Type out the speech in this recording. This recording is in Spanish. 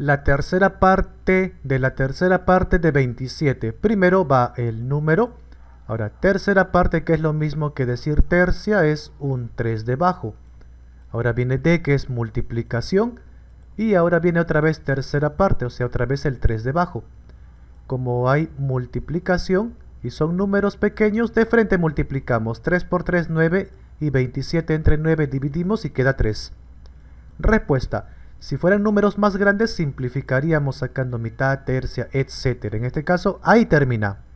la tercera parte de la tercera parte de 27. Primero va el número. Ahora, tercera parte, que es lo mismo que decir tercia, es un 3 debajo. Ahora viene D, que es multiplicación. Y ahora viene otra vez tercera parte, o sea, otra vez el 3 debajo. Como hay multiplicación y son números pequeños, de frente multiplicamos. 3 por 3, 9 y 27 entre 9 dividimos y queda 3. Respuesta. Si fueran números más grandes simplificaríamos sacando mitad, tercia, etc. En este caso ahí termina.